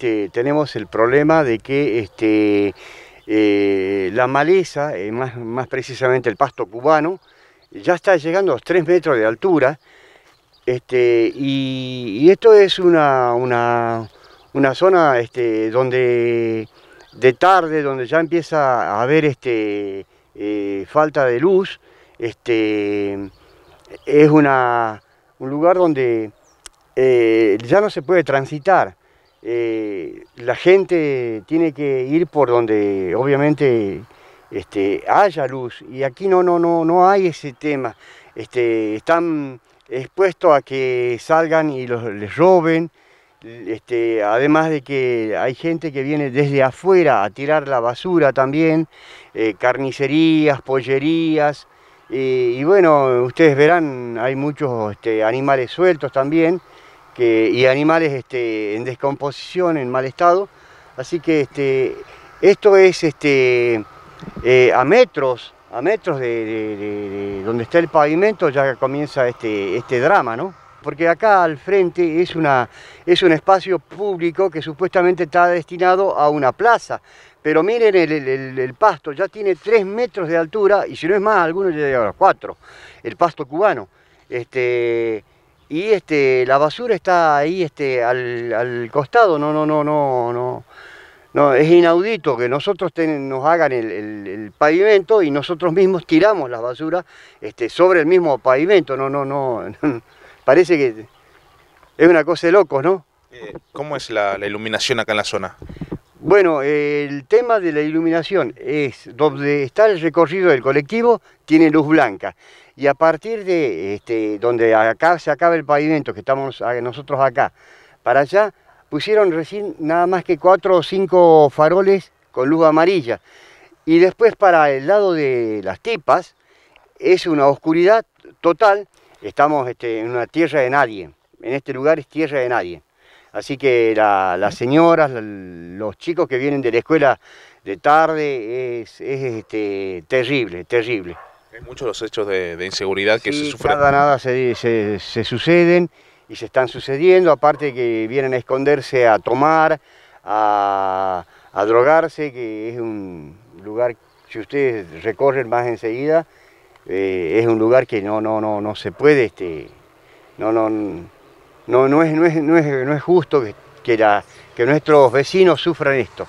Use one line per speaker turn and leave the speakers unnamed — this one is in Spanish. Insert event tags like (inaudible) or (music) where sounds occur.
Este, tenemos el problema de que este, eh, la maleza, eh, más, precisamente el pasto cubano, ya está llegando a los 3 metros de altura. Este, y, esto es una, zona donde de tarde, donde ya empieza a haber eh, falta de luz. es un lugar donde ya no se puede transitar. Eh, la gente tiene que ir por donde obviamente este, haya luz y aquí no, no, no, no hay ese tema. Este, están expuestos a que salgan y les roben. Este, además de que hay gente que viene desde afuera a tirar la basura también, eh, carnicerías, pollerías, eh, y bueno, ustedes verán, hay muchos animales sueltos también, y animales este, en descomposición, en mal estado. Así que este, esto es este, eh, a metros, a metros de, donde está el pavimento ya comienza este, este drama, ¿no? Porque acá al frente es, una, es un espacio público que supuestamente está destinado a una plaza. Pero miren el, pasto, ya tiene tres metros de altura y si no es más, algunos ya llegan a cuatro el pasto cubano. Este, y este, la basura está ahí este, al, costado, no, no, no, no, no. No, es inaudito que nosotros nos hagan el, pavimento y nosotros mismos tiramos la basura este, sobre el mismo pavimento. No, no, no, (laughs) Parece que es una cosa de locos, ¿no? Eh, ¿Cómo es la, iluminación acá en la zona? Bueno, el tema de la iluminación es donde está el recorrido del colectivo, tiene luz blanca. Y a partir de este, donde acá se acaba el pavimento, que estamos nosotros acá, para allá pusieron recién nada más que cuatro o cinco faroles con luz amarilla. Y después para el lado de las tipas es una oscuridad total. Estamos este, en una tierra de nadie. En este lugar es tierra de nadie. Así que las señoras, los chicos que vienen de la escuela de tarde es, este, terrible, terrible. Hay muchos los hechos de, inseguridad que se sufren. Nada nada se, se, suceden y se están sucediendo, aparte que vienen a esconderse, a tomar, a, drogarse, que es un lugar, si ustedes recorren más enseguida, eh, es un lugar que no, no, no, no se puede, este, no, no no, no, es, no, es, justo que, que nuestros vecinos sufran esto.